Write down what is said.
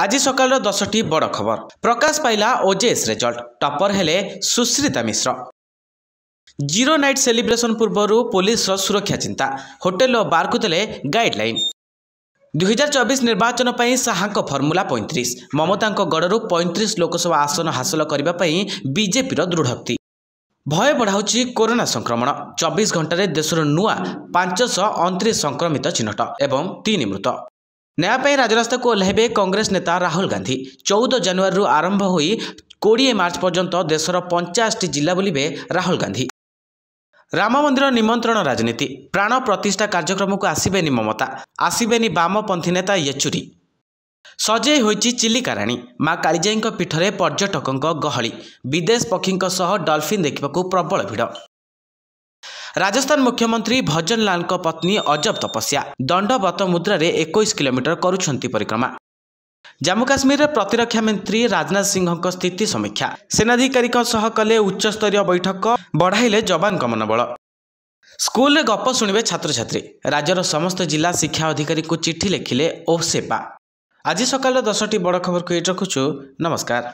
ଆଜି ସକାଳର ଦଶଟି ବଡ଼ ଖବର ପ୍ରକାଶ ପାଇଲା ଓଜେଏସ୍ ରେଜଲ୍ଟ ଟପର ହେଲେ Sushrita Mishra zero night celebration ପୂର୍ବରୁ ପୋଲିସର ସୁରକ୍ଷା ଚିନ୍ତା ହୋଟେଲ ଓ ବାର୍କୁ ଦେଲେ ଗାଇଡ୍ଲାଇନ୍ ଦୁଇହଜାର ଚବିଶ ନିର୍ବାଚନ ପାଇଁ ଶାହାଙ୍କ ଫର୍ମୁଲା ପଇଁତିରିଶ ମମତାଙ୍କ ଗଡ଼ରୁ ପଇଁତିରିଶ ଲୋକସଭା ଆସନ ହାସଲ କରିବା ପାଇଁ ବିଜେପିର ଦୃଢ଼ୋକ୍ତି ଭୟ ବଢ଼ାଉଛି କରୋନା ସଂକ୍ରମଣ ଚବିଶ ଘଣ୍ଟାରେ ଦେଶର ନୂଆ ପାଞ୍ଚଶହ ଅଣତିରିଶ ସଂକ୍ରମିତ ଚିହ୍ନଟ ଏବଂ ତିନି ମୃତ ନ୍ୟାୟ ପାଇଁ ରାଜରାସ୍ତାକୁ ଓହ୍ଲାଇବେ କଂଗ୍ରେସ ନେତା ରାହୁଲ ଗାନ୍ଧୀ ଚଉଦ ଜାନୁଆରୀରୁ ଆରମ୍ଭ ହୋଇ କୋଡ଼ିଏ ମାର୍ଚ୍ଚ ପର୍ଯ୍ୟନ୍ତ ଦେଶର ପଞ୍ଚାଅଶଟି ଜିଲ୍ଲା ବୁଲିବେ ରାହୁଲ ଗାନ୍ଧୀ ରାମ ମନ୍ଦିର ନିମନ୍ତ୍ରଣ ରାଜନୀତି ପ୍ରାଣ ପ୍ରତିଷ୍ଠା କାର୍ଯ୍ୟକ୍ରମକୁ ଆସିବେନି ମମତା ଆସିବେନି ବାମପନ୍ଥୀ ନେତା ୟେଚୁରୀ ସଜେଇ ହୋଇଛି ଚିଲିକାରାଣୀ ମା କାଳିଜାଇଙ୍କ ପୀଠରେ ପର୍ଯ୍ୟଟକଙ୍କ ଗହଳି ବିଦେଶ ପକ୍ଷୀଙ୍କ ସହ ଡଲଫିନ୍ ଦେଖିବାକୁ ପ୍ରବଳ ଭିଡ଼ ରାଜସ୍ଥାନ ମୁଖ୍ୟମନ୍ତ୍ରୀ ଭଜନ ଲାଲଙ୍କ ପତ୍ନୀ ଅଜବ ତପସ୍ୟା ଦଣ୍ଡବତ ମୁଦ୍ରାରେ ଏକୋଇଶ କିଲୋମିଟର କରୁଛନ୍ତି ପରିକ୍ରମା ଜାମ୍ମୁ କାଶ୍ମୀରରେ ପ୍ରତିରକ୍ଷା ମନ୍ତ୍ରୀ ରାଜନାଥ ସିଂହଙ୍କ ସ୍ଥିତି ସମୀକ୍ଷା ସେନାଧିକାରୀଙ୍କ ସହ କଲେ ଉଚ୍ଚସ୍ତରୀୟ ବୈଠକ ବଢ଼ାଇଲେ ଯବାନଙ୍କ ମନୋବଳ ସ୍କୁଲରେ ଗପ ଶୁଣିବେ ଛାତ୍ରଛାତ୍ରୀ ରାଜ୍ୟର ସମସ୍ତ ଜିଲ୍ଲା ଶିକ୍ଷା ଅଧିକାରୀଙ୍କୁ ଚିଠି ଲେଖିଲେ ଓ ସେବା ଆଜି ସକାଳ ଦଶଟି ବଡ଼ ଖବରକୁ ଏଇଠି ରଖୁଛୁ ନମସ୍କାର